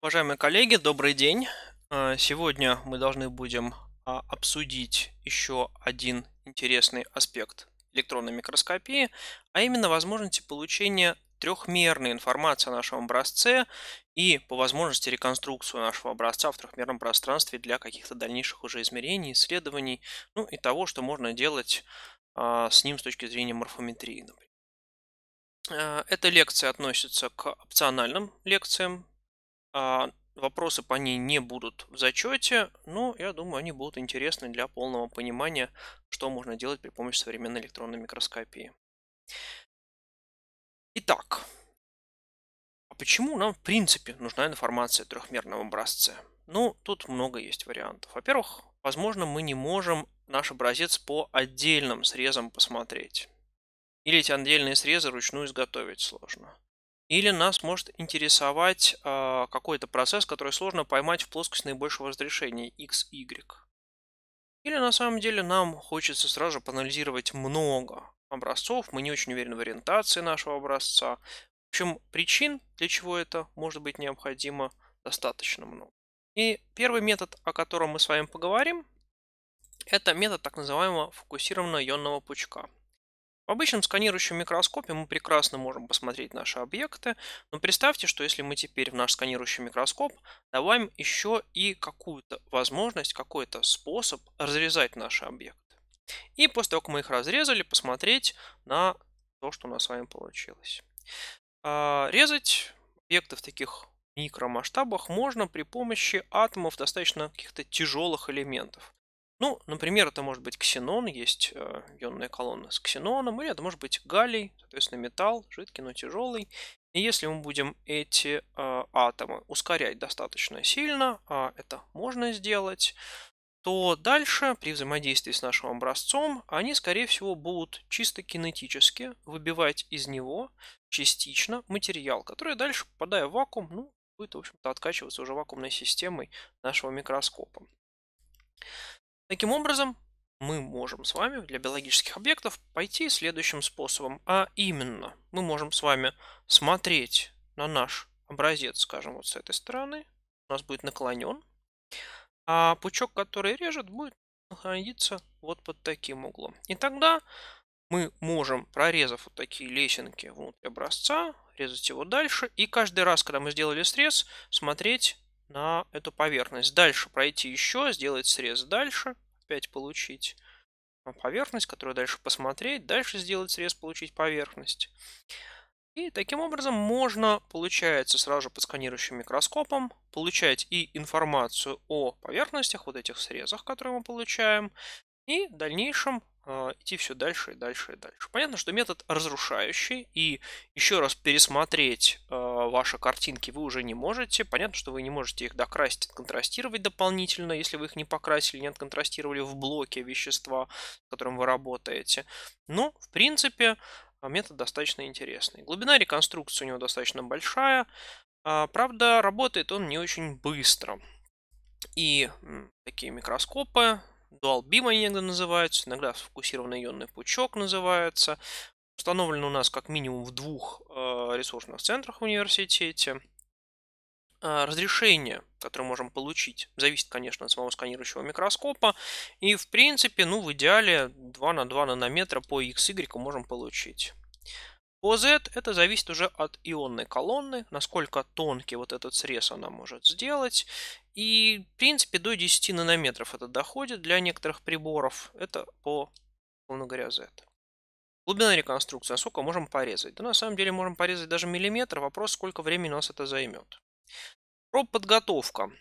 Уважаемые коллеги, добрый день. Э, сегодня мы должны будем а, обсудить еще один интересный аспект электронной микроскопии, а именно возможности получения трехмерной информации о нашем образце и по возможности реконструкцию нашего образца в трехмерном пространстве для каких-то дальнейших уже измерений, исследований, ну и того, что можно делать а, с ним с точки зрения морфометрии, например. Э, эта лекция относится к опциональным лекциям а, вопросы по ней не будут в зачете, но я думаю, они будут интересны для полного понимания, что можно делать при помощи современной электронной микроскопии. Итак, а почему нам в принципе нужна информация о трехмерном образце? Ну, тут много есть вариантов. Во-первых, возможно, мы не можем наш образец по отдельным срезам посмотреть. Или эти отдельные срезы ручную изготовить сложно. Или нас может интересовать а, какой-то процесс, который сложно поймать в плоскость наибольшего разрешения x, y. Или на самом деле нам хочется сразу же проанализировать много образцов, мы не очень уверены в ориентации нашего образца. В общем, причин, для чего это может быть необходимо, достаточно много. И первый метод, о котором мы с вами поговорим, это метод так называемого фокусированного ионного пучка. В обычном сканирующем микроскопе мы прекрасно можем посмотреть наши объекты, но представьте, что если мы теперь в наш сканирующий микроскоп добавим еще и какую-то возможность, какой-то способ разрезать наши объекты. И после того, как мы их разрезали, посмотреть на то, что у нас с вами получилось. А, резать объекты в таких микромасштабах можно при помощи атомов достаточно каких-то тяжелых элементов. Ну, например, это может быть ксенон, есть э, ионная колонна с ксеноном, или это может быть галлий, соответственно, металл, жидкий, но тяжелый. И если мы будем эти э, атомы ускорять достаточно сильно, а это можно сделать, то дальше при взаимодействии с нашим образцом они, скорее всего, будут чисто кинетически выбивать из него частично материал, который дальше, попадая в вакуум, ну, будет, в общем-то, откачиваться уже вакуумной системой нашего микроскопа. Таким образом, мы можем с вами для биологических объектов пойти следующим способом. А именно, мы можем с вами смотреть на наш образец, скажем, вот с этой стороны. У нас будет наклонен. А пучок, который режет, будет находиться вот под таким углом. И тогда мы можем, прорезав вот такие лесенки внутри образца, резать его дальше. И каждый раз, когда мы сделали срез, смотреть на эту поверхность. Дальше пройти еще, сделать срез дальше, опять получить а, поверхность, которую дальше посмотреть, дальше сделать срез, получить поверхность. И таким образом можно, получается, сразу же под сканирующим микроскопом получать и информацию о поверхностях, вот этих срезах, которые мы получаем, и в дальнейшем а, идти все дальше и дальше и дальше. Понятно, что метод разрушающий, и еще раз пересмотреть э, ваши картинки вы уже не можете. Понятно, что вы не можете их докрасить, контрастировать дополнительно, если вы их не покрасили, не отконтрастировали в блоке вещества, с которым вы работаете. Но, в принципе, а, метод достаточно интересный. Глубина реконструкции у него достаточно большая, э, правда, работает он не очень быстро. И такие микроскопы, дуалбимы иногда называются, иногда сфокусированный ионный пучок называется. Установлен у нас как минимум в двух э, ресурсных центрах в университете. Э, разрешение, которое можем получить, зависит, конечно, от самого сканирующего микроскопа. И, в принципе, ну, в идеале 2 на 2 нанометра по XY можем получить. По Z это зависит уже от ионной колонны, насколько тонкий вот этот срез она может сделать. И, в принципе, до 10 нанометров это доходит для некоторых приборов. Это по, условно говоря, Z. Глубина реконструкции. Насколько можем порезать? Да на самом деле можем порезать даже миллиметр. Вопрос, сколько времени у нас это займет. Про подготовка.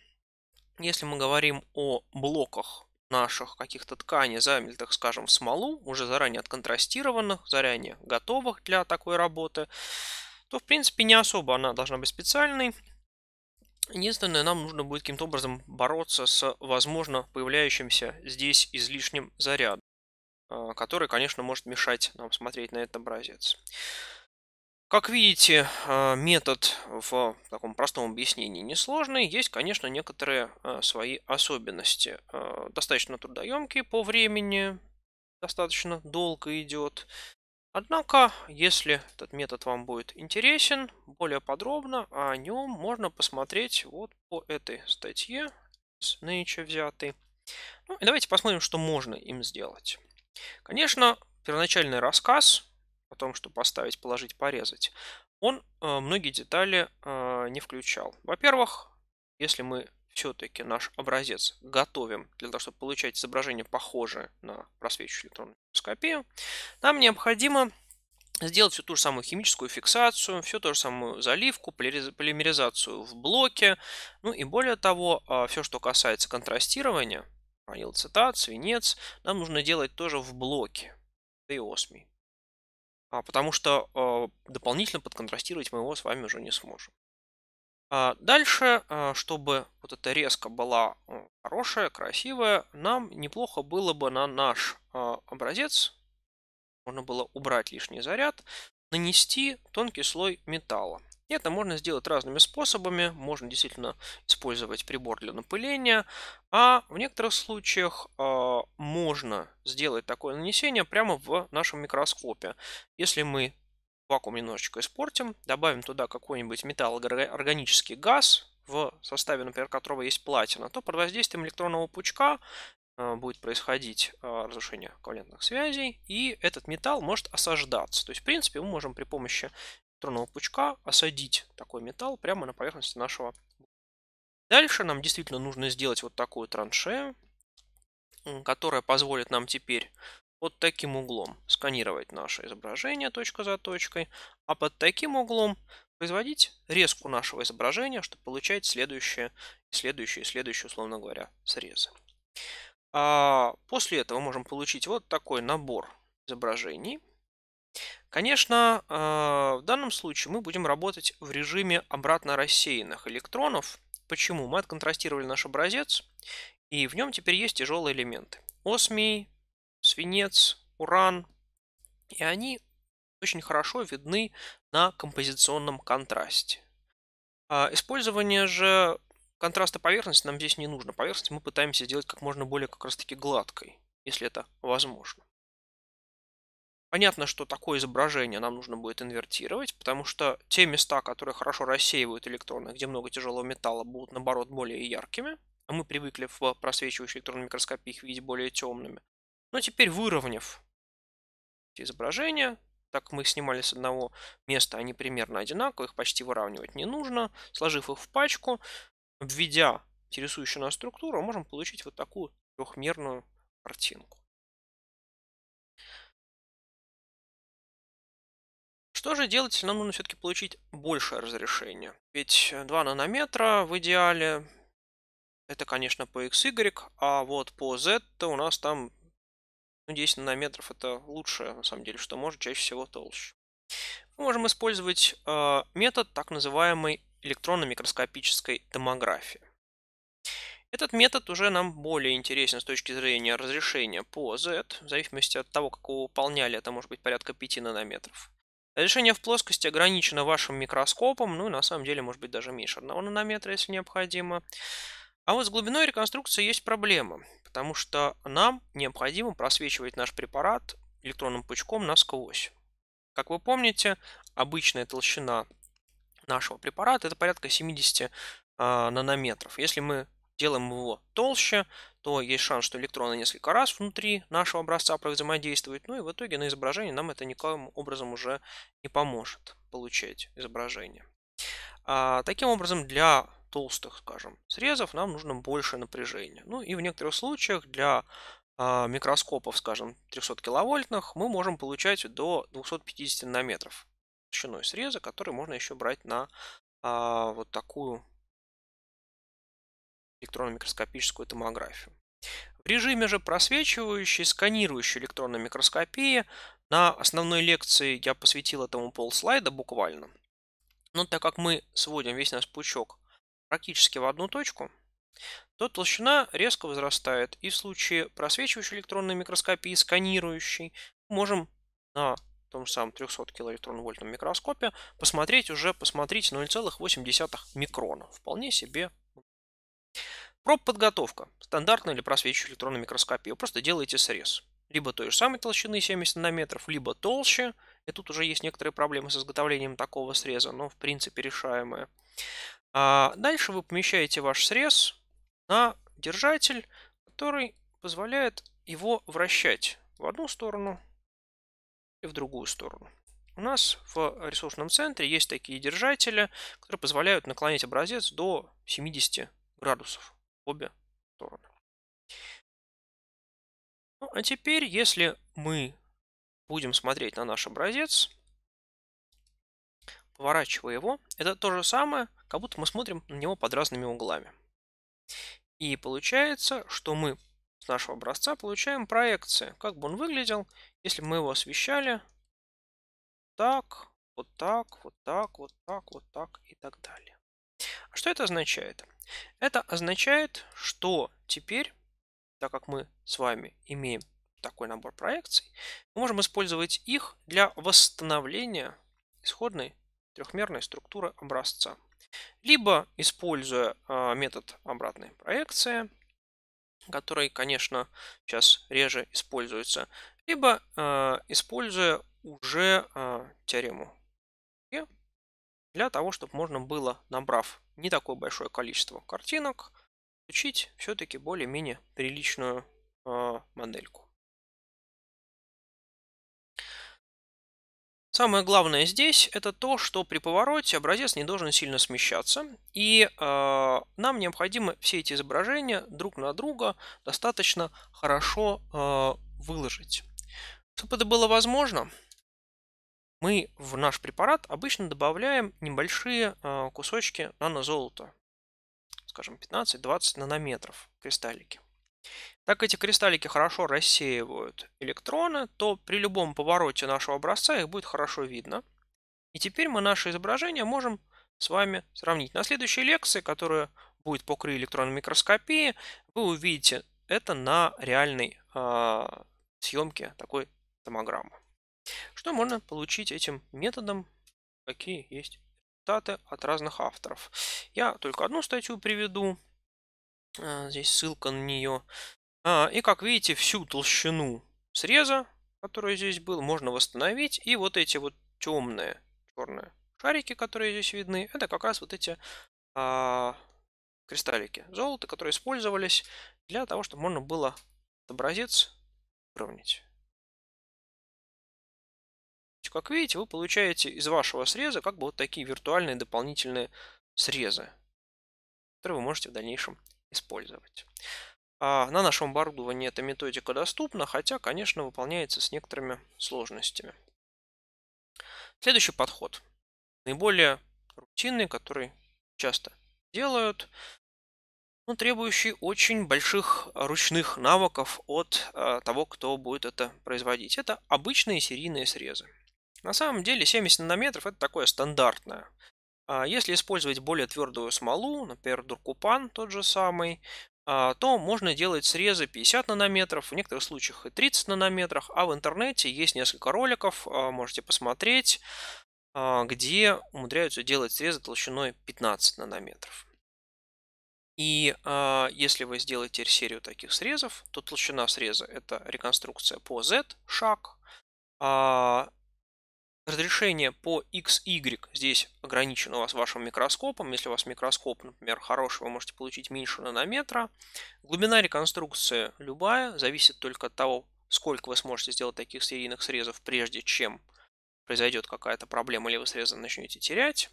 Если мы говорим о блоках наших каких-то тканей, замельтых, скажем, в смолу, уже заранее отконтрастированных, заранее готовых для такой работы, то, в принципе, не особо она должна быть специальной. Единственное, нам нужно будет каким-то образом бороться с, возможно, появляющимся здесь излишним зарядом, а, который, конечно, может мешать нам смотреть на этот образец. Как видите, а, метод в таком простом объяснении несложный. Есть, конечно, некоторые а, свои особенности. Достаточно трудоемкий по времени, достаточно долго идет. Однако, если этот метод вам будет интересен, более подробно о нем можно посмотреть вот по этой статье с Nature взятой. Ну, и давайте посмотрим, что можно им сделать. Конечно, первоначальный рассказ о том, что поставить, положить, порезать, он э, многие детали э, не включал. Во-первых, если мы все-таки наш образец готовим для того, чтобы получать изображение похожее на просвечивающую электронную микроскопию, нам необходимо сделать всю ту же самую химическую фиксацию, всю ту же самую заливку, полимеризацию в блоке. Ну и более того, а, все, что касается контрастирования, анилцитат, свинец, нам нужно делать тоже в блоке, и осмий. А, потому что э, дополнительно подконтрастировать мы его с вами уже не сможем. А дальше, э, чтобы вот эта резка была э, хорошая, красивая, нам неплохо было бы на наш э, образец, можно было убрать лишний заряд, нанести тонкий слой металла. это можно сделать разными способами. Можно действительно использовать прибор для напыления. А в некоторых случаях э, можно сделать такое нанесение прямо в нашем микроскопе. Если мы вакуум немножечко испортим, добавим туда какой-нибудь металлоорганический газ, в составе, например, которого есть платина, то под воздействием электронного пучка э, будет происходить э, разрушение ковалентных связей, и этот металл может осаждаться. То есть, в принципе, мы можем при помощи электронного пучка осадить такой металл прямо на поверхности нашего. Дальше нам действительно нужно сделать вот такую траншею, которая позволит нам теперь под таким углом сканировать наше изображение точка за точкой, а под таким углом производить резку нашего изображения, чтобы получать следующие, следующие, следующие, условно говоря, срезы. А после этого можем получить вот такой набор изображений. Конечно, э, в данном случае мы будем работать в режиме обратно рассеянных электронов. Почему? Мы отконтрастировали наш образец, и в нем теперь есть тяжелые элементы. Осмий, свинец, уран. И они очень хорошо видны на композиционном контрасте. А, использование же контраста поверхности нам здесь не нужно. Поверхность мы пытаемся сделать как можно более как раз таки гладкой, если это возможно. Понятно, что такое изображение нам нужно будет инвертировать, потому что те места, которые хорошо рассеивают электроны, где много тяжелого металла, будут наоборот более яркими. А мы привыкли в просвечивающей электронной микроскопии их видеть более темными. Но ну, теперь выровняв изображение, так мы снимали с одного места, они примерно одинаковые, их почти выравнивать не нужно. Сложив их в пачку, введя интересующую нас структуру, можем получить вот такую трехмерную картинку. Что же делать, если нам нужно все-таки получить большее разрешение? Ведь 2 нанометра в идеале, это, конечно, по XY, а вот по Z то у нас там ну, 10 нанометров это лучшее, на самом деле, что может, чаще всего толще. Мы можем использовать э, метод так называемой электронно-микроскопической томографии. Этот метод уже нам более интересен с точки зрения разрешения по Z, в зависимости от того, как его выполняли, это может быть порядка 5 нанометров. Разрешение в плоскости ограничено вашим микроскопом, ну и на самом деле может быть даже меньше 1 нанометра, если необходимо. А вот с глубиной реконструкции есть проблема, потому что нам необходимо просвечивать наш препарат электронным пучком насквозь. Как вы помните, обычная толщина нашего препарата это порядка 70 э, а, нанометров. Если мы делаем его толще, то есть шанс, что электроны несколько раз внутри нашего образца взаимодействуют, ну и в итоге на изображении нам это никаким образом уже не поможет получать изображение. А, таким образом, для толстых, скажем, срезов нам нужно больше напряжения. Ну и в некоторых случаях для а, микроскопов, скажем, 300 киловольтных, мы можем получать до 250 нанометров толщиной среза, который можно еще брать на а, вот такую электронно-микроскопическую томографию. В режиме же просвечивающей, сканирующей электронной микроскопии на основной лекции я посвятил этому полслайда буквально. Но так как мы сводим весь наш пучок практически в одну точку, то толщина резко возрастает. И в случае просвечивающей электронной микроскопии, сканирующей, можем на том самом 300 килоэлектронвольтном микроскопе посмотреть уже, посмотрите, 0,8 микрона. Вполне себе Проб подготовка. Стандартная или просвечивающая электронная микроскопия. Вы просто делаете срез. Либо той же самой толщины 70 нанометров, либо толще. И тут уже есть некоторые проблемы с изготовлением такого среза, но в принципе решаемые. А дальше вы помещаете ваш срез на держатель, который позволяет его вращать в одну сторону и в другую сторону. У нас в ресурсном центре есть такие держатели, которые позволяют наклонить образец до 70 градусов в обе стороны. Ну, а теперь, если мы будем смотреть на наш образец, поворачивая его, это то же самое, как будто мы смотрим на него под разными углами. И получается, что мы с нашего образца получаем проекции, как бы он выглядел, если бы мы его освещали так, вот так, вот так, вот так, вот так и так далее. А что это означает? Это означает, что теперь, так как мы с вами имеем такой набор проекций, мы можем использовать их для восстановления исходной трехмерной структуры образца. Либо, используя а, метод обратной проекции, который, конечно, сейчас реже используется, либо а, используя уже а, теорему для того, чтобы можно было, набрав не такое большое количество картинок, получить все-таки более-менее приличную модельку. Самое главное здесь это то, что при повороте образец не должен сильно смещаться, и э, нам необходимо все эти изображения друг на друга достаточно хорошо э, выложить. Чтобы это было возможно, мы в наш препарат обычно добавляем небольшие э, кусочки нанозолота, скажем 15-20 нанометров кристаллики. Так эти кристаллики хорошо рассеивают электроны, то при любом повороте нашего образца их будет хорошо видно. И теперь мы наше изображение можем с вами сравнить. На следующей лекции, которая будет по электронной микроскопии, вы увидите это на реальной э, съемке такой томограммы. Что можно получить этим методом? Какие есть цитаты от разных авторов. Я только одну статью приведу. А, здесь ссылка на нее. А, и как видите, всю толщину среза, который здесь был, можно восстановить. И вот эти вот темные черные шарики, которые здесь видны, это как раз вот эти а, кристаллики золота, которые использовались для того, чтобы можно было образец выровнять. Как видите, вы получаете из вашего среза как бы вот такие виртуальные дополнительные срезы, которые вы можете в дальнейшем использовать. А на нашем оборудовании эта методика доступна, хотя, конечно, выполняется с некоторыми сложностями. Следующий подход. Наиболее рутинный, который часто делают, но требующий очень больших ручных навыков от а, того, кто будет это производить. Это обычные серийные срезы. На самом деле 70 нанометров это такое стандартное. А если использовать более твердую смолу, например, дуркупан тот же самый, а, то можно делать срезы 50 нанометров, в некоторых случаях и 30 нанометров, а в интернете есть несколько роликов, а, можете посмотреть, а, где умудряются делать срезы толщиной 15 нанометров. И если вы сделаете серию таких срезов, то толщина среза это реконструкция по Z шаг, Разрешение по XY здесь ограничено у вас вашим микроскопом. Если у вас микроскоп, например, хороший, вы можете получить меньше нанометра. Глубина реконструкции любая, зависит только от того, сколько вы сможете сделать таких серийных срезов, прежде чем произойдет какая-то проблема, или вы срезы начнете терять.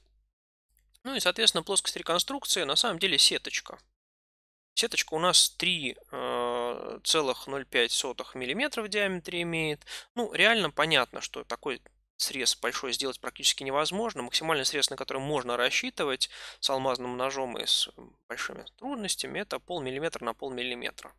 Ну и, соответственно, плоскость реконструкции на самом деле сеточка. Сеточка у нас 3,05 э, мм в диаметре имеет. Ну, реально понятно, что такой срез большой сделать практически невозможно. Максимальный срез, на который можно рассчитывать с алмазным ножом и с э, большими трудностями, это полмиллиметра на полмиллиметра.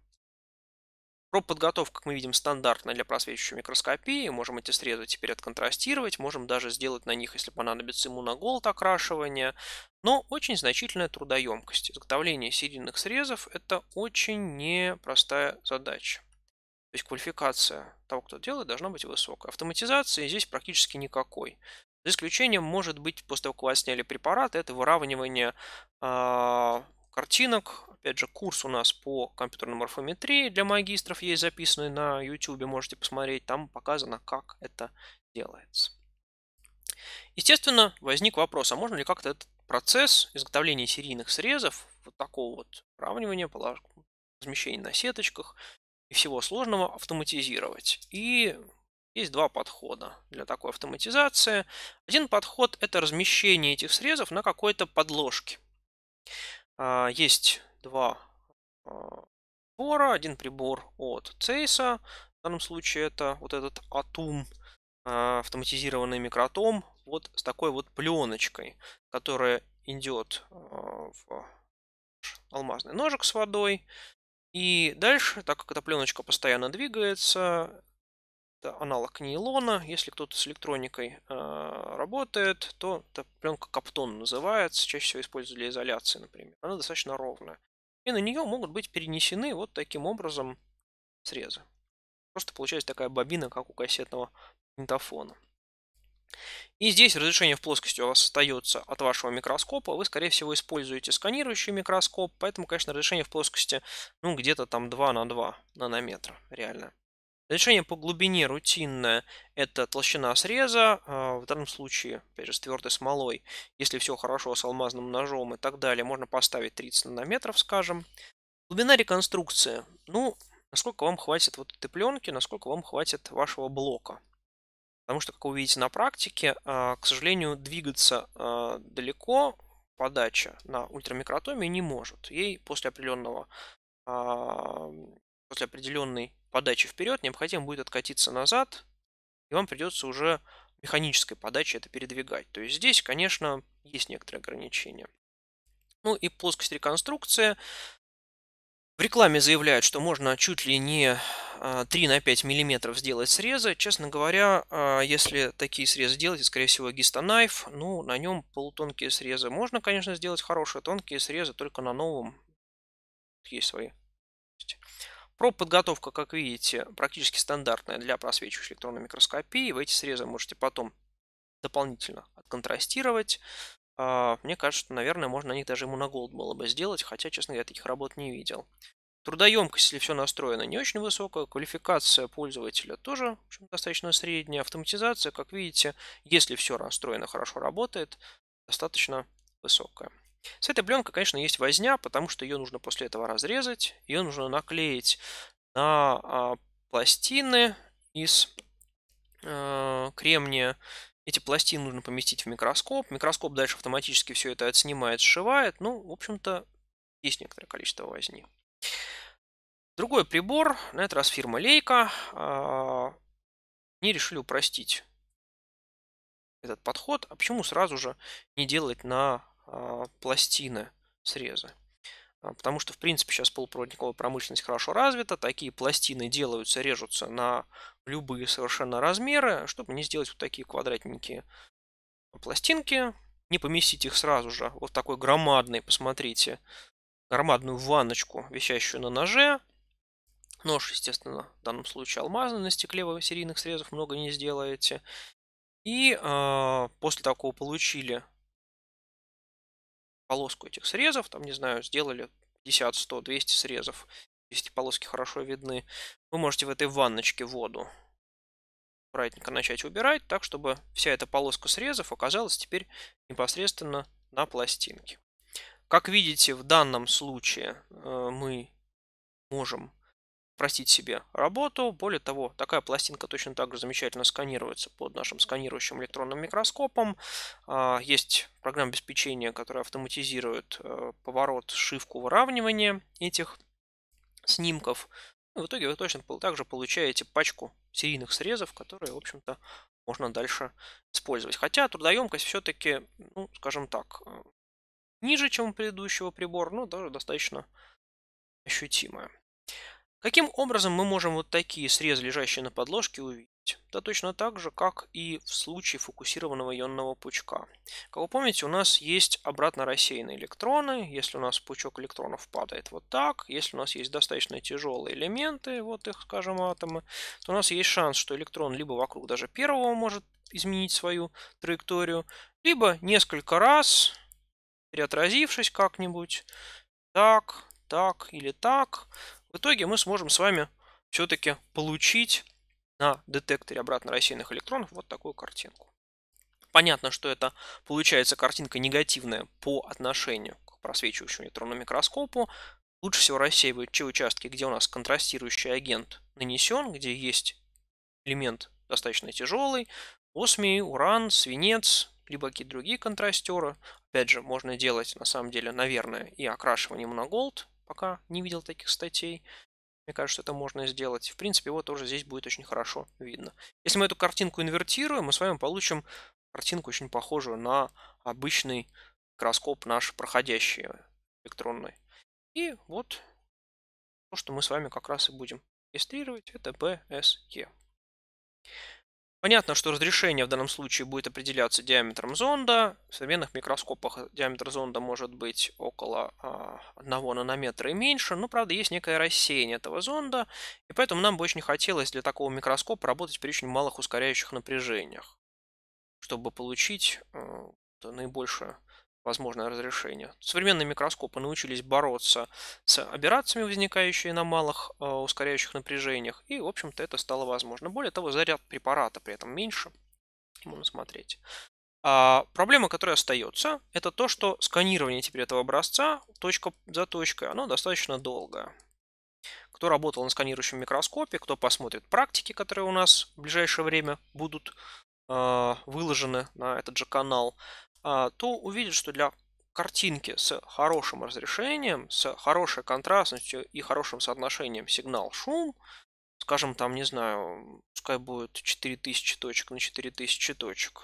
Проб подготовка, как мы видим, стандартная для просвечивающей микроскопии. Можем эти срезы теперь отконтрастировать, можем даже сделать на них, если понадобится, иммуноголд окрашивание. Но очень значительная трудоемкость. Изготовление серийных срезов – это очень непростая задача. То есть квалификация того, кто делает, должна быть высокая. Автоматизации здесь практически никакой. За исключением, может быть, после того, как у сняли препарат, это выравнивание э, картинок. Опять же, курс у нас по компьютерной морфометрии для магистров есть записанный на YouTube, можете посмотреть, там показано, как это делается. Естественно, возник вопрос, а можно ли как-то этот процесс изготовления серийных срезов, вот такого вот выравнивания, размещения на сеточках, всего сложного автоматизировать. И есть два подхода для такой автоматизации. Один подход – это размещение этих срезов на какой-то подложке. А, есть два а, прибора. Один прибор от Цейса, в данном случае это вот этот Атум, автоматизированный микротом, вот с такой вот пленочкой, которая идет а, в алмазный ножик с водой, и дальше, так как эта пленочка постоянно двигается, это аналог нейлона. Если кто-то с электроникой э, работает, то эта пленка каптон называется, чаще всего используют для изоляции, например. Она достаточно ровная. И на нее могут быть перенесены вот таким образом срезы. Просто получается такая бобина, как у кассетного магнитофона. И здесь разрешение в плоскости у вас остается от вашего микроскопа. Вы, скорее всего, используете сканирующий микроскоп, поэтому, конечно, разрешение в плоскости ну, где-то там 2 на 2 нанометра реально. Разрешение по глубине рутинное – это толщина среза, а, в данном случае, опять же, с твердой смолой. Если все хорошо с алмазным ножом и так далее, можно поставить 30 нанометров, скажем. Глубина реконструкции. Ну, насколько вам хватит вот этой пленки, насколько вам хватит вашего блока. Потому что, как вы видите на практике, а, к сожалению, двигаться а, далеко подача на ультрамикротомии не может. Ей после определенного а, после определенной подачи вперед необходимо будет откатиться назад, и вам придется уже механической подачей это передвигать. То есть здесь, конечно, есть некоторые ограничения. Ну и плоскость реконструкции. В рекламе заявляют, что можно чуть ли не 3 а, на 5 миллиметров сделать срезы. Честно говоря, а, если такие срезы делать, скорее всего, гистонайф, ну, на нем полутонкие срезы можно, конечно, сделать хорошие, тонкие срезы только на новом есть свои. Проб подготовка, как видите, практически стандартная для просвечивающей электронной микроскопии. Вы эти срезы можете потом дополнительно отконтрастировать. А, мне кажется, что, наверное, можно на них даже голд было бы сделать, хотя, честно говоря, таких работ не видел. Трудоемкость, если все настроено, не очень высокая. Квалификация пользователя тоже в общем, достаточно средняя. Автоматизация, как видите, если все настроено, хорошо работает, достаточно высокая. С этой пленкой, конечно, есть возня, потому что ее нужно после этого разрезать. Ее нужно наклеить на а, пластины из э, кремния. Эти пластины нужно поместить в микроскоп. Микроскоп дальше автоматически все это отснимает, сшивает. Ну, в общем-то, есть некоторое количество возни. Другой прибор, на этот раз фирма Лейка, не решили упростить этот подход. А почему сразу же не делать на а, пластины срезы? А, потому что, в принципе, сейчас полупроводниковая промышленность хорошо развита. Такие пластины делаются, режутся на любые совершенно размеры, чтобы не сделать вот такие квадратненькие пластинки. Не поместить их сразу же вот такой громадный, посмотрите, громадную ванночку, висящую на ноже, Нож, естественно, в данном случае алмазный, на стекле вы серийных срезов много не сделаете. И э, после такого получили полоску этих срезов, там, не знаю, сделали 50, 100, 200 срезов, если полоски хорошо видны, вы можете в этой ванночке воду аккуратненько начать убирать, так, чтобы вся эта полоска срезов оказалась теперь непосредственно на пластинке. Как видите, в данном случае э, мы можем простить себе работу. Более того, такая пластинка точно так же замечательно сканируется под нашим сканирующим электронным микроскопом. А, есть программа обеспечения, которая автоматизирует э, поворот, шивку, выравнивание этих снимков. в итоге вы точно также получаете пачку серийных срезов, которые, в общем-то, можно дальше использовать. Хотя трудоемкость все-таки, ну, скажем так, э, ниже, чем у предыдущего прибора, но даже достаточно ощутимая. Каким образом мы можем вот такие срезы, лежащие на подложке, увидеть? Да точно так же, как и в случае фокусированного ионного пучка. Как вы помните, у нас есть обратно рассеянные электроны. Если у нас пучок электронов падает вот так, если у нас есть достаточно тяжелые элементы, вот их, скажем, атомы, то у нас есть шанс, что электрон либо вокруг даже первого может изменить свою траекторию, либо несколько раз, переотразившись как-нибудь, так, так или так, в итоге мы сможем с вами все-таки получить на детекторе обратно рассеянных электронов вот такую картинку. Понятно, что это получается картинка негативная по отношению к просвечивающему электронному микроскопу. Лучше всего рассеивают те участки, где у нас контрастирующий агент нанесен, где есть элемент достаточно тяжелый, осмий, уран, свинец, либо какие-то другие контрастеры. Опять же, можно делать, на самом деле, наверное, и окрашиванием на голд, Пока не видел таких статей. Мне кажется, это можно сделать. В принципе, его тоже здесь будет очень хорошо видно. Если мы эту картинку инвертируем, мы с вами получим картинку, очень похожую на обычный микроскоп наш проходящий э, электронный. И вот то, что мы с вами как раз и будем регистрировать, это BSE. Понятно, что разрешение в данном случае будет определяться диаметром зонда. В современных микроскопах диаметр зонда может быть около 1 а, нанометра и меньше, но, правда, есть некое рассеяние этого зонда, и поэтому нам бы очень хотелось для такого микроскопа работать при очень малых ускоряющих напряжениях, чтобы получить а, наибольшее возможное разрешение. Современные микроскопы научились бороться с аберрациями, возникающими на малых э, ускоряющих напряжениях, и, в общем-то, это стало возможно. Более того, заряд препарата при этом меньше, можно смотреть. А проблема, которая остается, это то, что сканирование теперь этого образца точка за точкой, оно достаточно долгое. Кто работал на сканирующем микроскопе, кто посмотрит практики, которые у нас в ближайшее время будут э, выложены на этот же канал, а, то увидит, что для картинки с хорошим разрешением, с хорошей контрастностью и хорошим соотношением сигнал-шум, скажем там, не знаю, пускай будет 4000 точек на 4000 точек,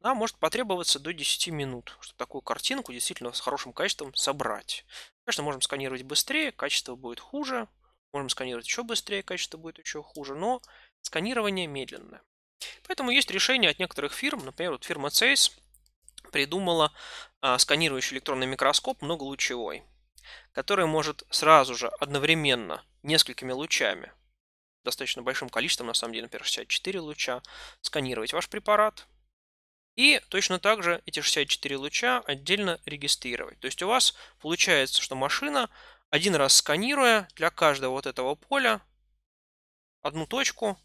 нам может потребоваться до 10 минут, чтобы такую картинку действительно с хорошим качеством собрать. Конечно, можем сканировать быстрее, качество будет хуже, можем сканировать еще быстрее, качество будет еще хуже, но сканирование медленное. Поэтому есть решение от некоторых фирм, например, вот фирма Zeiss придумала а, сканирующий электронный микроскоп многолучевой, который может сразу же одновременно несколькими лучами, достаточно большим количеством, на самом деле, например, 64 луча, сканировать ваш препарат, и точно так же эти 64 луча отдельно регистрировать. То есть у вас получается, что машина, один раз сканируя для каждого вот этого поля, одну точку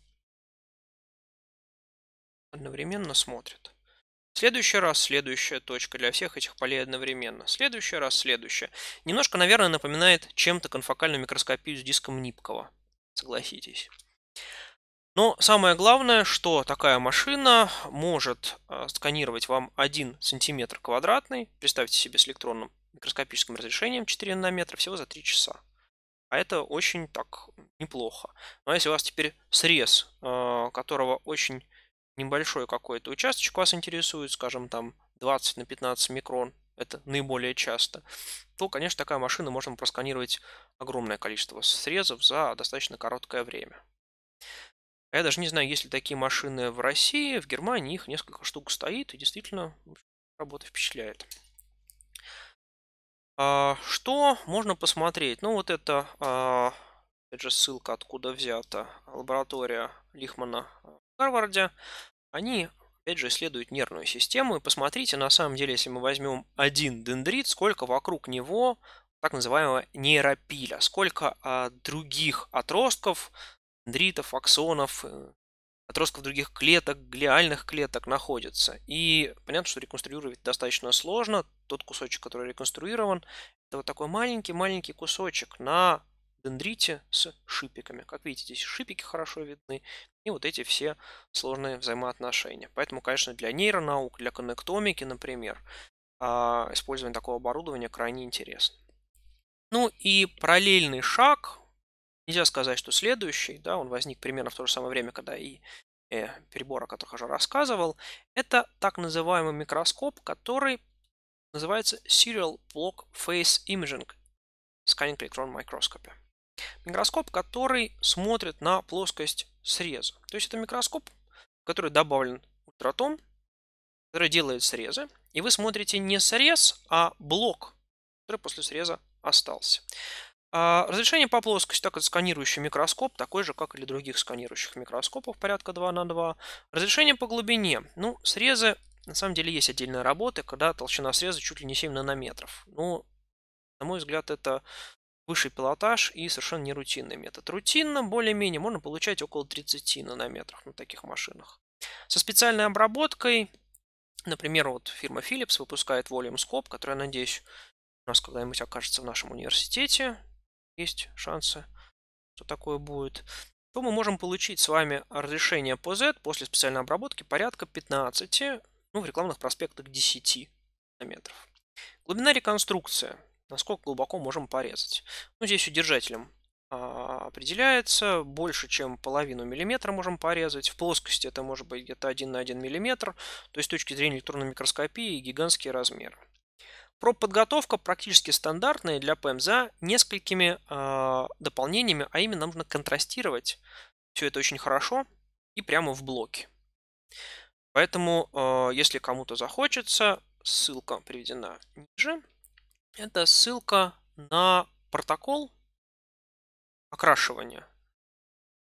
одновременно смотрят. Следующий раз следующая точка для всех этих полей одновременно. Следующий раз следующая. Немножко, наверное, напоминает чем-то конфокальную микроскопию с диском Нипкова. Согласитесь. Но самое главное, что такая машина может э, сканировать вам 1 сантиметр квадратный. Представьте себе с электронным микроскопическим разрешением 4 нанометра всего за 3 часа. А это очень так неплохо. Но ну, а если у вас теперь срез, э, которого очень небольшой какой-то участочек вас интересует, скажем, там 20 на 15 микрон, это наиболее часто, то, конечно, такая машина можно просканировать огромное количество срезов за достаточно короткое время. Я даже не знаю, есть ли такие машины в России, в Германии их несколько штук стоит, и действительно работа впечатляет. А, что можно посмотреть? Ну, вот это, а, опять же, ссылка, откуда взята лаборатория Лихмана Харварде, они, опять же, исследуют нервную систему. И посмотрите, на самом деле, если мы возьмем один дендрит, сколько вокруг него так называемого нейропиля, сколько а, других отростков, дендритов, аксонов, э, отростков других клеток, глиальных клеток находится. И понятно, что реконструировать достаточно сложно. Тот кусочек, который реконструирован, это вот такой маленький-маленький кусочек на дендрите с шипиками. Как видите, здесь шипики хорошо видны. И вот эти все сложные взаимоотношения. Поэтому, конечно, для нейронаук, для коннектомики, например, а, использование такого оборудования крайне интересно. Ну и параллельный шаг, нельзя сказать, что следующий, да, он возник примерно в то же самое время, когда и э, перебор, о которых я уже рассказывал, это так называемый микроскоп, который называется Serial Block face Imaging Scanning Electron Microscopy. Микроскоп, который смотрит на плоскость среза. То есть это микроскоп, в который добавлен ультратон, который делает срезы. И вы смотрите не срез, а блок, который после среза остался. А, разрешение по плоскости, так это сканирующий микроскоп, такой же, как и для других сканирующих микроскопов, порядка 2 на 2. Разрешение по глубине. Ну, срезы, на самом деле, есть отдельные работы, когда толщина среза чуть ли не 7 нанометров. Ну, на мой взгляд, это высший пилотаж и совершенно не рутинный метод. Рутинно более-менее можно получать около 30 нанометров на таких машинах. Со специальной обработкой, например, вот фирма Philips выпускает Volume Scope, который, я надеюсь, у нас когда-нибудь окажется в нашем университете. Есть шансы, что такое будет. То мы можем получить с вами разрешение по Z после специальной обработки порядка 15, ну в рекламных проспектах 10 нанометров. Глубина реконструкции насколько глубоко можем порезать. Ну, здесь удержателем а, определяется. Больше, чем половину миллиметра можем порезать. В плоскости это может быть где-то 1 на 1 миллиметр. То есть с точки зрения электронной микроскопии гигантский размер. Проб-подготовка практически стандартная для ПМЗА несколькими э, дополнениями, а именно нужно контрастировать все это очень хорошо и прямо в блоке. Поэтому, э, если кому-то захочется, ссылка приведена ниже. Это ссылка на протокол окрашивания,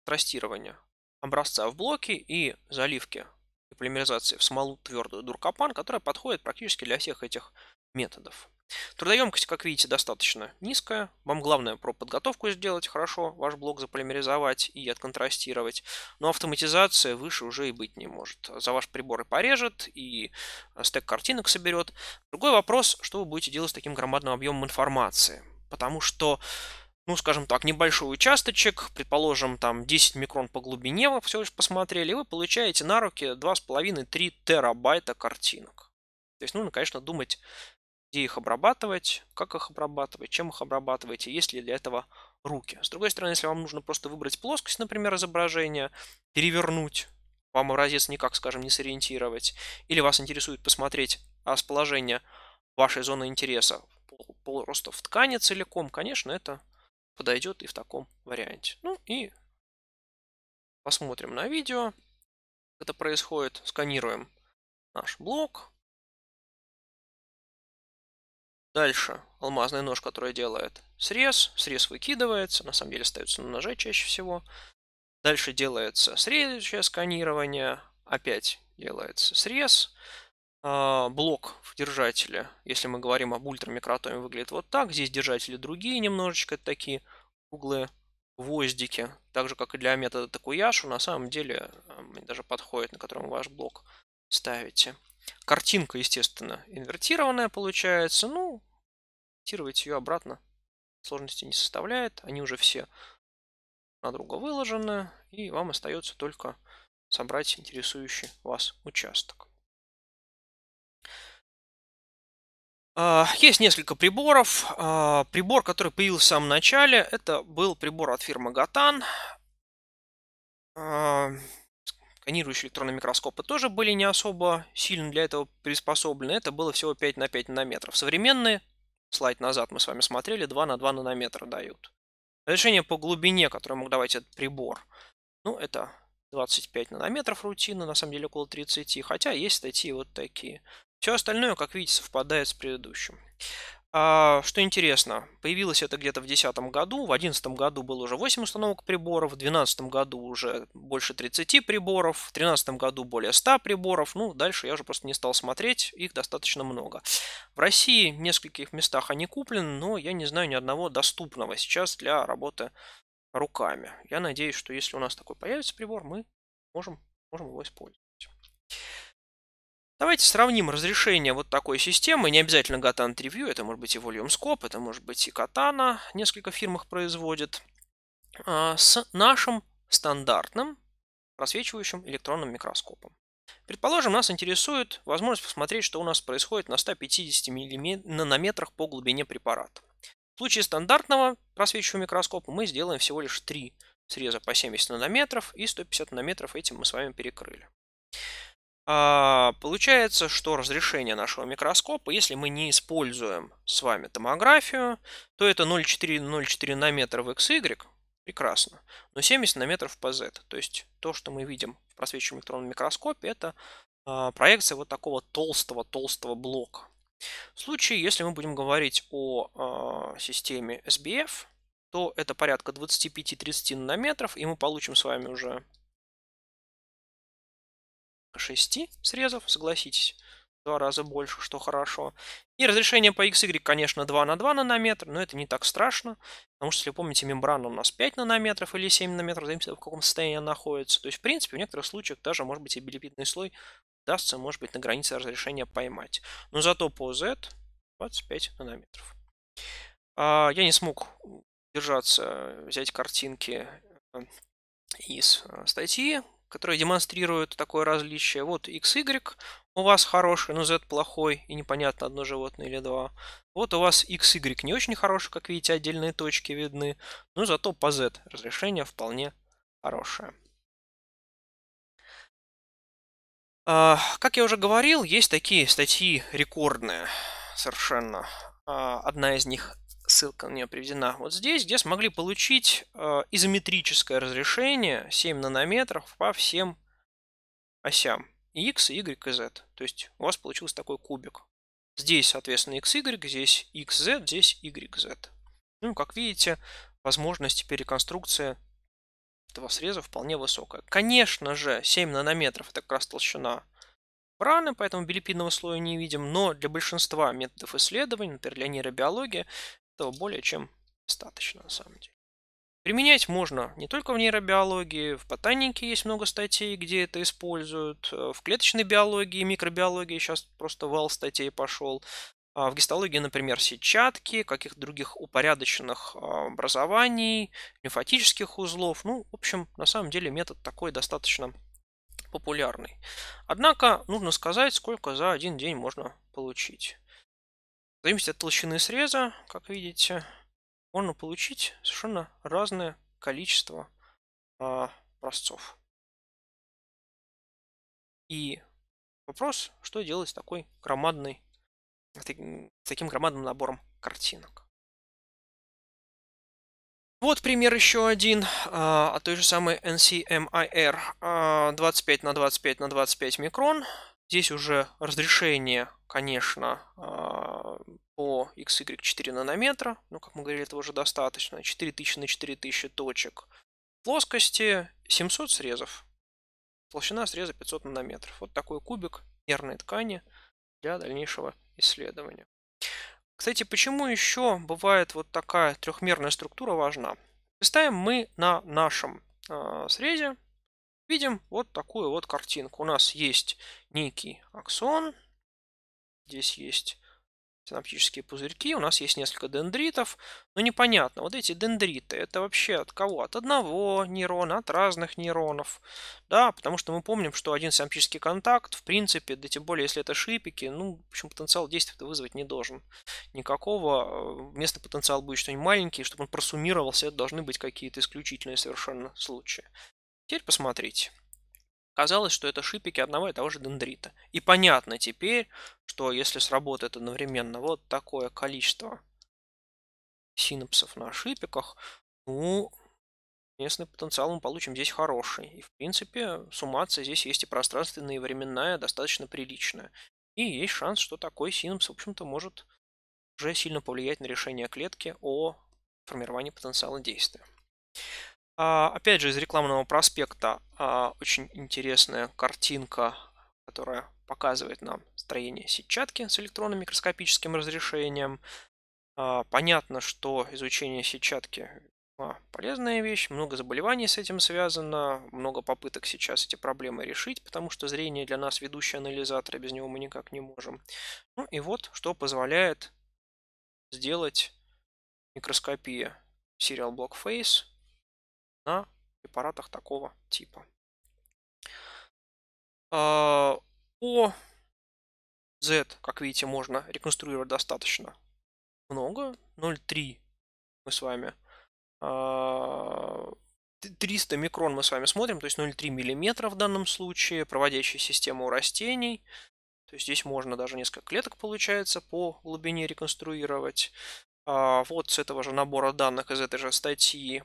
трастирования образца в блоке и заливки и полимеризации в смолу твердую дуркопан, которая подходит практически для всех этих методов. Трудоемкость, как видите, достаточно низкая. Вам главное про подготовку сделать хорошо, ваш блок заполимеризовать и отконтрастировать. Но автоматизация выше уже и быть не может. За ваш прибор и порежет, и э, стек картинок соберет. Другой вопрос, что вы будете делать с таким громадным объемом информации. Потому что ну, скажем так, небольшой участочек, предположим, там 10 микрон по глубине вы все лишь посмотрели, и вы получаете на руки 2,5-3 терабайта картинок. То есть ну, конечно, думать где их обрабатывать, как их обрабатывать, чем их обрабатываете, есть ли для этого руки. С другой стороны, если вам нужно просто выбрать плоскость, например, изображения, перевернуть, вам образец никак, скажем, не сориентировать, или вас интересует посмотреть расположение вашей зоны интереса просто в ткани целиком, конечно, это подойдет и в таком варианте. Ну и посмотрим на видео, как это происходит. Сканируем наш блок, Дальше. Алмазный нож, который делает срез. Срез выкидывается. На самом деле остается на ноже чаще всего. Дальше делается следующее сканирование. Опять делается срез. А, блок в держателе, если мы говорим об ультрамикротоме, выглядит вот так. Здесь держатели другие немножечко, такие углы гвоздики. Так же, как и для метода Такуяшу, на самом деле а, даже подходит, на котором ваш блок ставите. Картинка, естественно, инвертированная получается. Ну, инвертировать ее обратно сложности не составляет. Они уже все на друга выложены. И вам остается только собрать интересующий вас участок. А, есть несколько приборов. А, прибор, который появился в самом начале, это был прибор от фирмы Gatan. А, Сканирующие электронные микроскопы тоже были не особо сильно для этого приспособлены. Это было всего 5 на 5 нанометров. Современные, слайд назад мы с вами смотрели, 2 на 2 нанометра дают. Разрешение по глубине, которое мог давать этот прибор, ну, это 25 нанометров рутина, на самом деле около 30, хотя есть статьи вот такие. Все остальное, как видите, совпадает с предыдущим. А, что интересно, появилось это где-то в 2010 году, в 2011 году было уже 8 установок приборов, в 2012 году уже больше 30 приборов, в 2013 году более 100 приборов, ну, дальше я уже просто не стал смотреть, их достаточно много. В России в нескольких местах они куплены, но я не знаю ни одного доступного сейчас для работы руками. Я надеюсь, что если у нас такой появится прибор, мы можем, можем его использовать. Давайте сравним разрешение вот такой системы, не обязательно Gatan Review, это может быть и Volume Scope, это может быть и Katana, несколько фирм их производит, а, с нашим стандартным просвечивающим электронным микроскопом. Предположим, нас интересует возможность посмотреть, что у нас происходит на 150 нанометрах по глубине препарата. В случае стандартного просвечивающего микроскопа мы сделаем всего лишь 3 среза по 70 нанометров и 150 нанометров этим мы с вами перекрыли. А, получается, что разрешение нашего микроскопа, если мы не используем с вами томографию, то это 0,4 на метр в XY, прекрасно, но 70 на метр в PZ. То есть то, что мы видим в просвечиваемом электронном микроскопе, это а, проекция вот такого толстого-толстого блока. В случае, если мы будем говорить о а, системе SBF, то это порядка 25-30 нанометров, и мы получим с вами уже 6 срезов, согласитесь, два раза больше, что хорошо. И разрешение по XY, конечно, 2 на 2 нанометра, но это не так страшно, потому что, если вы помните, мембрана у нас 5 нанометров или 7 нанометров, зависит в каком состоянии она находится. То есть, в принципе, в некоторых случаях даже, может быть, и билипидный слой удастся, может быть, на границе разрешения поймать. Но зато по Z 25 нанометров. А, я не смог держаться, взять картинки э, из э, статьи, которые демонстрируют такое различие. Вот XY у вас хороший, но Z плохой, и непонятно, одно животное или два. Вот у вас XY не очень хороший, как видите, отдельные точки видны, но зато по Z разрешение вполне хорошее. А, как я уже говорил, есть такие статьи рекордные совершенно. А, одна из них ссылка на нее приведена вот здесь, где смогли получить э, изометрическое разрешение 7 нанометров по всем осям x, y и z. То есть у вас получился такой кубик. Здесь, соответственно, xy, здесь xz, здесь yz. Ну, как видите, возможность переконструкции этого среза вполне высокая. Конечно же, 7 нанометров это как раз толщина раны, поэтому билипидного слоя не видим, но для большинства методов исследований, например, для нейробиологии, этого более чем достаточно на самом деле. Применять можно не только в нейробиологии, в ботанике есть много статей, где это используют, э, в клеточной биологии, микробиологии сейчас просто вал статей пошел, а, в гистологии, например, сетчатки, каких-то других упорядоченных а, образований, лимфатических узлов. Ну, в общем, на самом деле метод такой достаточно популярный. Однако, нужно сказать, сколько за один день можно получить. В зависимости от толщины среза, как видите, можно получить совершенно разное количество а, образцов. И вопрос, что делать с такой громадной, с таким громадным набором картинок. Вот пример еще один а, от той же самой NCMIR а, 25 на 25 на 25 микрон. Здесь уже разрешение, конечно, а, по xy 4 нанометра, ну, как мы говорили, этого уже достаточно, 4000 на 4000 точек. Плоскости 700 срезов, толщина среза 500 нанометров. Вот такой кубик нервной ткани для дальнейшего исследования. Кстати, почему еще бывает вот такая трехмерная структура важна? Представим мы на нашем э, срезе видим вот такую вот картинку. У нас есть некий аксон, здесь есть синаптические пузырьки, у нас есть несколько дендритов, но непонятно, вот эти дендриты, это вообще от кого? От одного нейрона, от разных нейронов, да, потому что мы помним, что один синаптический контакт, в принципе, да тем более, если это шипики, ну, в общем, потенциал действия вызвать не должен никакого, э, вместо потенциал будет что-нибудь маленький, чтобы он просуммировался, это должны быть какие-то исключительные совершенно случаи. Теперь посмотрите. Казалось, что это шипики одного и того же дендрита. И понятно теперь, что если сработает одновременно вот такое количество синапсов на шипиках, ну, местный потенциал мы получим здесь хороший. И, в принципе, суммация здесь есть и пространственная, и временная, достаточно приличная. И есть шанс, что такой синапс, в общем-то, может уже сильно повлиять на решение клетки о формировании потенциала действия. А, опять же, из рекламного проспекта а, очень интересная картинка, которая показывает нам строение сетчатки с электронным микроскопическим разрешением. А, понятно, что изучение сетчатки полезная вещь, много заболеваний с этим связано, много попыток сейчас эти проблемы решить, потому что зрение для нас ведущий анализатор, и без него мы никак не можем. Ну и вот, что позволяет сделать микроскопия Serial Block Face – на препаратах такого типа. А, по Z, как видите, можно реконструировать достаточно много. 0,3 мы с вами 300 а, микрон мы с вами смотрим, то есть 0,3 миллиметра в данном случае, проводящая система у растений. То есть здесь можно даже несколько клеток, получается, по глубине реконструировать. А, вот с этого же набора данных из этой же статьи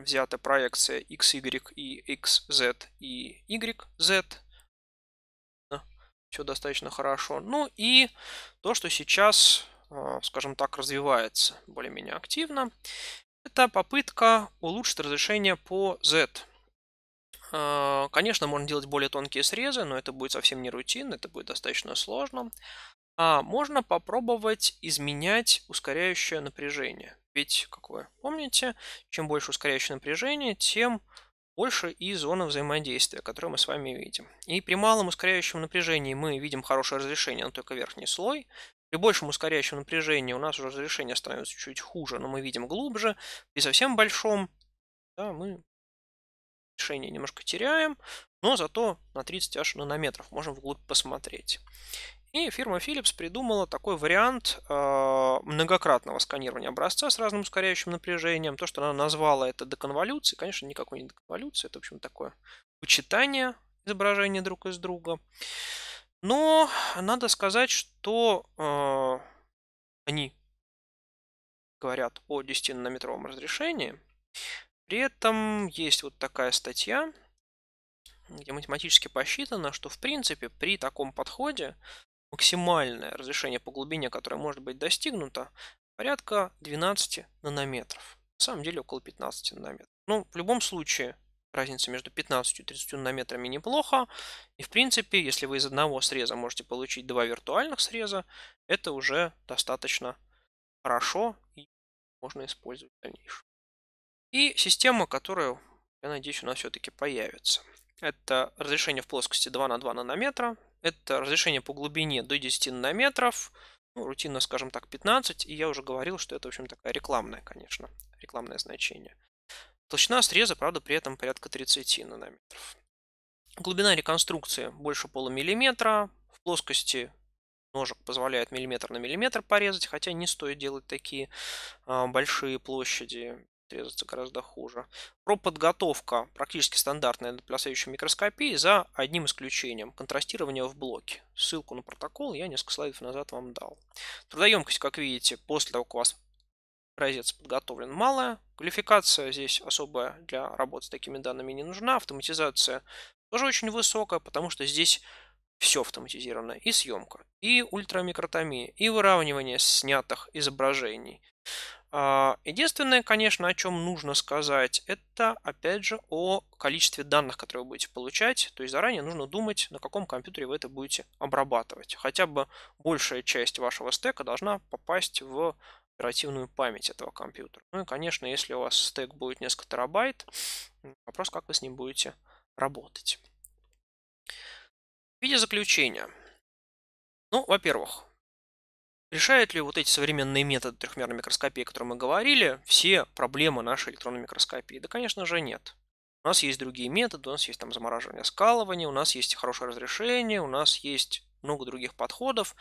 взята проекция x, y и x, z и y, z. Все достаточно хорошо. Ну и то, что сейчас, а, скажем так, развивается более-менее активно, это попытка улучшить разрешение по Z. А, конечно, можно делать более тонкие срезы, но это будет совсем не рутинно, это будет достаточно сложно. А можно попробовать изменять ускоряющее напряжение. Ведь, как вы помните, чем больше ускоряющее напряжение, тем больше и зона взаимодействия, которую мы с вами видим. И при малом ускоряющем напряжении мы видим хорошее разрешение, но только верхний слой. При большем ускоряющем напряжении у нас уже разрешение становится чуть хуже, но мы видим глубже. При совсем большом да, мы решение немножко теряем, но зато на 30 аж нанометров можем вглубь посмотреть. И фирма Philips придумала такой вариант а, многократного сканирования образца с разным ускоряющим напряжением. То, что она назвала это деконволюцией, конечно, никакой не деконволюция, это, в общем, такое вычитание изображения друг из друга. Но надо сказать, что э, они говорят о 10 нанометровом разрешении. При этом есть вот такая статья, где математически посчитано, что в принципе при таком подходе максимальное разрешение по глубине, которое может быть достигнуто, порядка 12 нанометров. На самом деле около 15 нанометров. Ну, в любом случае, разница между 15 и 30 нанометрами неплохо. И в принципе, если вы из одного среза можете получить два виртуальных среза, это уже достаточно хорошо и можно использовать в дальнейшем. И система, которая, я надеюсь, у нас все-таки появится. Это разрешение в плоскости 2 на 2 нанометра. Это разрешение по глубине до 10 нанометров, ну, рутинно, скажем так, 15, и я уже говорил, что это, в общем, такая рекламная, конечно, рекламное значение. Толщина среза, правда, при этом порядка 30 нанометров. Глубина реконструкции больше полумиллиметра, в плоскости ножек позволяет миллиметр на миллиметр порезать, хотя не стоит делать такие а, большие площади срезаться гораздо хуже. Проподготовка практически стандартная для плюсающей микроскопии за одним исключением – контрастирование в блоке. Ссылку на протокол я несколько слайдов назад вам дал. Трудоемкость, как видите, после того, как у вас образец подготовлен, малая. Квалификация здесь особая для работы с такими данными не нужна. Автоматизация тоже очень высокая, потому что здесь все автоматизировано. И съемка, и ультрамикротомия, и выравнивание снятых изображений – а, единственное, конечно, о чем нужно сказать, это, опять же, о количестве данных, которые вы будете получать. То есть заранее нужно думать, на каком компьютере вы это будете обрабатывать. Хотя бы большая часть вашего стека должна попасть в оперативную память этого компьютера. Ну и, конечно, если у вас стек будет несколько терабайт, вопрос, как вы с ним будете работать. В виде заключения. Ну, во-первых, Решает ли вот эти современные методы трехмерной микроскопии, о которых мы говорили, все проблемы нашей электронной микроскопии? Да, конечно же, нет. У нас есть другие методы, у нас есть там замораживание скалывания, у нас есть хорошее разрешение, у нас есть много других подходов.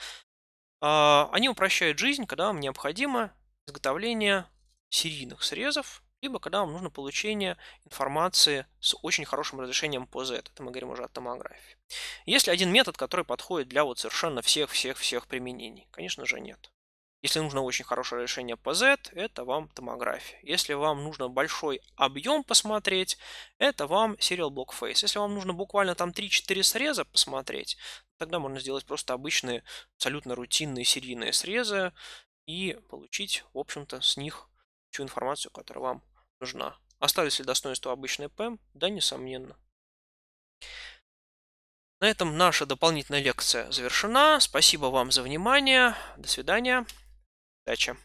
А, они упрощают жизнь, когда вам необходимо изготовление серийных срезов либо когда вам нужно получение информации с очень хорошим разрешением по Z. Это мы говорим уже о томографии. Есть ли один метод, который подходит для вот совершенно всех-всех-всех применений? Конечно же нет. Если нужно очень хорошее решение по Z, это вам томография. Если вам нужно большой объем посмотреть, это вам Serial Block Face. Если вам нужно буквально там 3-4 среза посмотреть, тогда можно сделать просто обычные, абсолютно рутинные серийные срезы и получить, в общем-то, с них всю информацию, которая вам нужна. Остались ли достоинства обычной ПМ? Да, несомненно. На этом наша дополнительная лекция завершена. Спасибо вам за внимание. До свидания. Удачи.